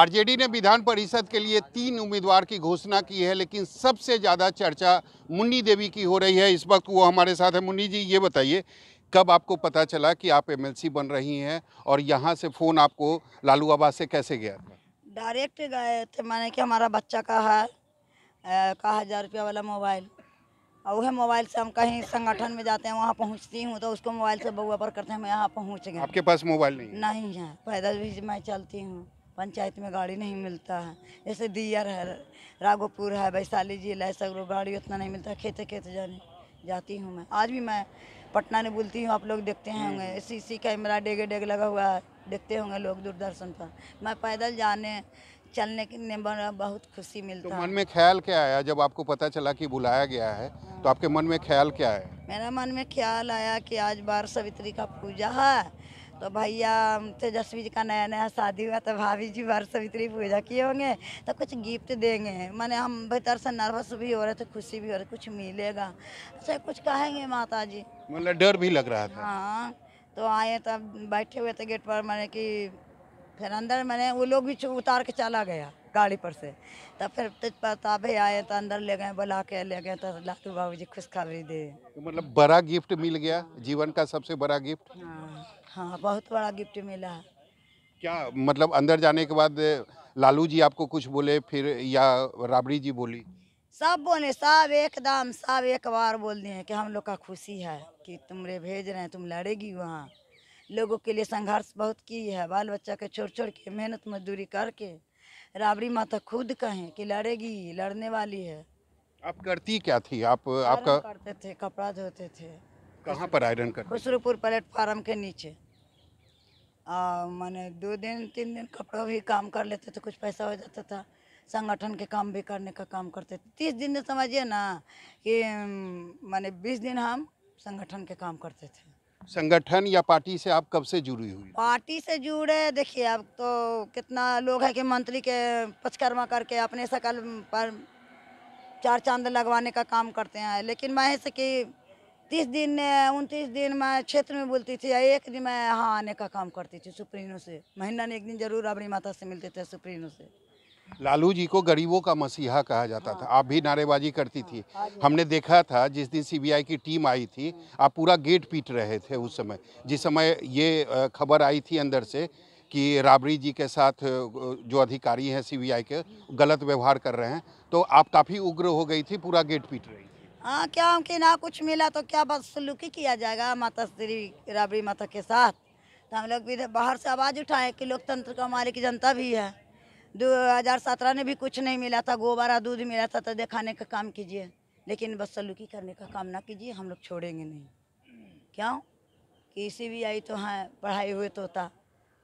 RJD ने विधान परिषद के लिए तीन उम्मीदवार की घोषणा की है लेकिन सबसे ज़्यादा चर्चा मुन्नी देवी की हो रही है इस वक्त वो हमारे साथ है मुन्नी जी ये बताइए कब आपको पता चला कि आप एमएलसी बन रही हैं और यहाँ से फ़ोन आपको लालू आबाद से कैसे गया था डायरेक्ट गए थे मैंने कि हमारा बच्चा का है का हज़ार रुपया वाला मोबाइल और वह मोबाइल से हम कहीं संगठन में जाते हैं वहाँ पहुँचती हूँ तो उसको मोबाइल से बउआ पर करते हैं हम यहाँ पहुँच गए आपके पास मोबाइल नहीं नहीं है पैदल भी मैं चलती हूँ पंचायत में गाड़ी नहीं मिलता है जैसे दियर है राघोपुर है वैशाली जिला है सब गाड़ी उतना नहीं मिलता खेते खेते जाने जाती हूँ मैं आज भी मैं पटना में बोलती हूँ आप लोग देखते होंगे हम्म। सी सी कैमरा डेगे डेग लगा हुआ है देखते होंगे लोग दूरदर्शन पर मैं पैदल जाने चलने में बहुत खुशी मिलती तो मन में ख्याल क्या आया जब आपको पता चला कि बुलाया गया है तो आपके मन में ख्याल क्या है मेरा मन में ख्याल आया कि आज बार सवित्री का पूजा है तो भैया तेजस्वी जी का नया नया शादी हुआ तो भाभी जी बार सवित्री पूजा किए होंगे तो कुछ गिफ्ट देंगे मैंने हम भीतर से नर्वस भी हो रहे थे खुशी भी हो रही कुछ मिलेगा अच्छा कुछ कहेंगे माता जी मतलब डर भी लग रहा था हाँ तो आए तब तो बैठे हुए थे गेट पर मैंने कि फिर अंदर मैंने वो लोग भी उतार के चला गया गाड़ी पर से तब तो फिर तेज प्रतापे आए तो अंदर ले गए बुला के ले गए तो लाटू बाबू जी खुशखबरी दे तो मतलब बड़ा गिफ्ट मिल गया जीवन का सबसे बड़ा गिफ्ट हाँ हाँ बहुत बड़ा गिफ्ट मिला है क्या मतलब अंदर जाने के बाद लालू जी आपको कुछ बोले फिर या राबड़ी जी बोली सब बोले सब एकदम सब एक बार बोल दिए हैं कि हम लोग का खुशी है कि तुमरे भेज रहे हैं तुम लड़ेगी वहाँ लोगों के लिए संघर्ष बहुत की है बाल बच्चा के छोड़ छोड़ के मेहनत मजदूरी करके राबड़ी माता खुद कहें कि लड़ेगी लड़ने वाली है आप करती क्या थी आप आपका करते थे कपड़ा धोते थे कहाँ पर आयरन कर खुशरूपुर प्लेटफार्म के नीचे मैंने दो दिन तीन दिन कपड़ा भी काम कर लेते थे कुछ पैसा हो जाता था संगठन के काम भी करने का काम करते थे तीस दिन तो समझिए ना कि मैंने बीस दिन हम संगठन के काम करते थे संगठन या पार्टी से आप कब से जुड़ी हुई पार्टी से जुड़े देखिए अब तो कितना लोग है कि मंत्री के पचकर्मा करके अपने सकल पर चार चांद लगवाने का काम करते हैं लेकिन मैं ऐसे कि तीस दिन उनतीस दिन मैं क्षेत्र में बोलती थी या एक दिन मैं यहाँ आने का काम करती थी सुप्रीनों से महीना ने एक दिन जरूर अपनी माता से मिलते थे सुप्रीनों से लालू जी को गरीबों का मसीहा कहा जाता हाँ। था आप भी हाँ। नारेबाजी करती हाँ। थी हाँ हमने देखा था जिस दिन सीबीआई की टीम आई थी हाँ। आप पूरा गेट पीट रहे थे उस समय जिस समय ये खबर आई थी अंदर से कि राबड़ी जी के साथ जो अधिकारी हैं सीबीआई के गलत व्यवहार कर रहे हैं तो आप काफ़ी उग्र हो गई थी पूरा गेट पीट रही हाँ क्या कि ना कुछ मिला तो क्या बस सुलूकी किया जाएगा माता श्री राबड़ी माता के साथ तो हम लोग भी बाहर से आवाज़ उठाए कि लोकतंत्र का मालिक जनता भी है दो हज़ार सत्रह में भी कुछ नहीं मिला था गोबारा दूध मिला था तो दिखाने का काम कीजिए लेकिन बस सलूकी करने का काम ना कीजिए हम लोग छोड़ेंगे नहीं क्यों कि सी भी आई तो हैं पढ़ाई हुए तो होता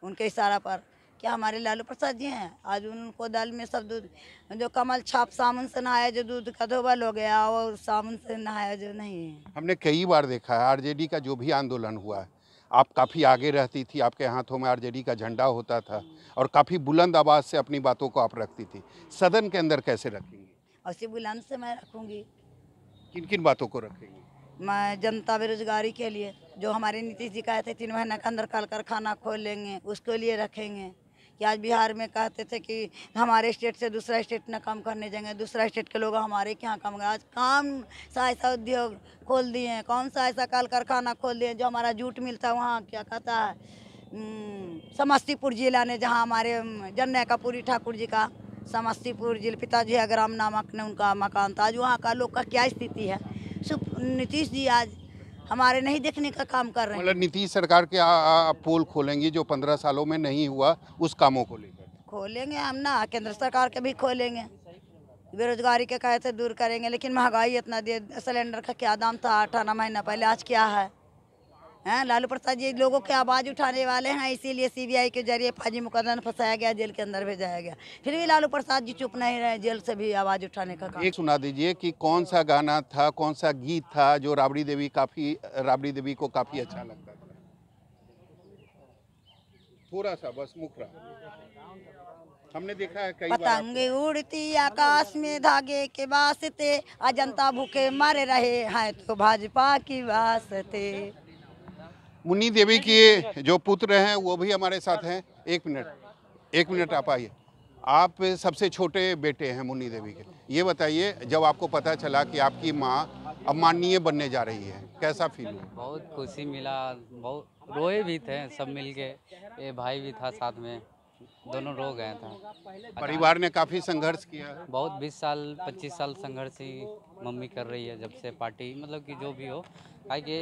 उनके इशारा पर क्या हमारे लालू प्रसाद जी हैं आज उनको दल में सब दूध जो कमल छाप साबुन से नहाया जो दूध का धोबल हो गया और साबुन से नहाया जो नहीं है हमने कई बार देखा है आरजेडी का जो भी आंदोलन हुआ है आप काफ़ी आगे रहती थी आपके हाथों में आरजेडी का झंडा होता था और काफ़ी बुलंद आवाज़ से अपनी बातों को आप रखती थी सदन के अंदर कैसे रखेंगी उसी बुलंद से मैं रखूँगी किन किन बातों को रखेंगी मैं जनता बेरोजगारी के लिए जो हमारे नीतीश जी का थे तीन महीने के अंदर कल कारखाना खोल लेंगे उसके लिए रखेंगे कि आज बिहार में कहते थे कि हमारे स्टेट से दूसरा स्टेट ना काम करने जाएंगे दूसरा स्टेट के लोग हमारे के यहाँ काम गए आज काम सा ऐसा उद्योग खोल दिए हैं कौन सा ऐसा कल कारखाना खोल दिए जो हमारा जूट मिलता है वहाँ क्या कहता है हम्म, समस्तीपुर जिला ने जहाँ हमारे हम्म, कपूरी ठाकुर जी का समस्तीपुर जिले पिताजी ग्राम नामक ने उनका मकान था तो आज वहाँ का लोग का क्या स्थिति है नीतीश जी आज हमारे नहीं देखने का काम कर रहे हैं मतलब नीतीश सरकार के पोल खोलेंगी जो पंद्रह सालों में नहीं हुआ उस कामों को लेकर खोलेंगे हम ना केंद्र सरकार के भी खोलेंगे बेरोजगारी के कहते दूर करेंगे लेकिन महंगाई इतना दे सिलेंडर का क्या दाम था आठ आना महीना पहले आज क्या है हैं लालू प्रसाद जी लोगों के आवाज़ उठाने वाले हैं इसीलिए सीबीआई के जरिए फाजी मुकदमा फंसाया गया जेल के अंदर भेजाया गया फिर भी लालू प्रसाद जी चुप नहीं रहे जेल से भी आवाज़ उठाने का काम एक सुना दीजिए कि कौन सा गाना था कौन सा गीत था जो राबड़ी देवी काफ़ी राबड़ी देवी को काफ़ी अच्छा लगता था थोड़ा सा बस मुखरा हमने देखा है कई पतंगे उड़ती आकाश में धागे के वास्ते अजंता भूखे मर रहे हैं तो भाजपा की वास्ते मुन्नी देवी के जो पुत्र हैं वो भी हमारे साथ हैं एक मिनट एक मिनट आप आइए आप सबसे छोटे बेटे हैं मुन्नी देवी के ये बताइए जब आपको पता चला कि आपकी माँ अब माननीय बनने जा रही है कैसा फील हुआ बहुत खुशी मिला बहुत रोए भी थे सब मिल के ये भाई भी था साथ में दोनों रो गए थे परिवार ने काफ़ी संघर्ष किया बहुत 20 साल 25 साल संघर्ष ही मम्मी कर रही है जब से पार्टी मतलब कि जो भी हो आगे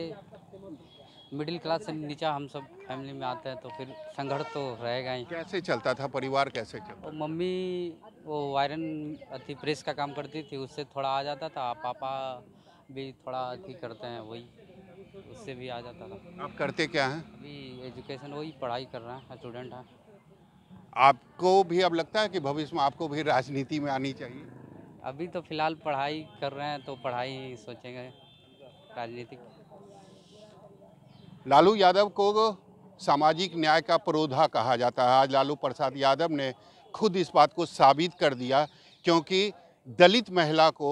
मिडिल क्लास से नीचा हम सब फैमिली में आते हैं तो फिर संघर्ष तो रहेगा ही कैसे चलता था परिवार कैसे चलता तो मम्मी वो वायरन अति प्रेस का काम करती थी उससे थोड़ा आ जाता था पापा भी थोड़ा अति करते हैं वही उससे भी आ जाता था आप करते क्या हैं अभी एजुकेशन वही पढ़ाई कर रहे हैं स्टूडेंट हैं आपको भी अब लगता है कि भविष्य में आपको भी राजनीति में आनी चाहिए अभी तो फिलहाल पढ़ाई कर रहे हैं तो पढ़ाई सोचेंगे राजनीतिक लालू यादव को सामाजिक न्याय का परोधा कहा जाता है आज लालू प्रसाद यादव ने खुद इस बात को साबित कर दिया क्योंकि दलित महिला को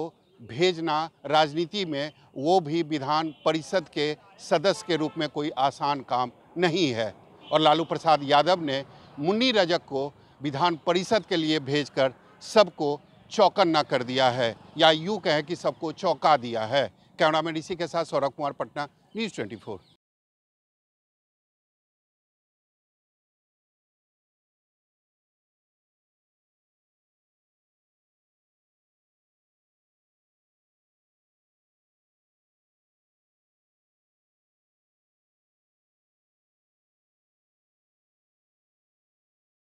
भेजना राजनीति में वो भी विधान परिषद के सदस्य के रूप में कोई आसान काम नहीं है और लालू प्रसाद यादव ने मुन्नी रजक को विधान परिषद के लिए भेजकर सबको चौकन्ना कर दिया है या यूँ कहें कि सबको चौंका दिया है कैमरामैन इसी के साथ सौरभ कुमार पटना न्यूज़ ट्वेंटी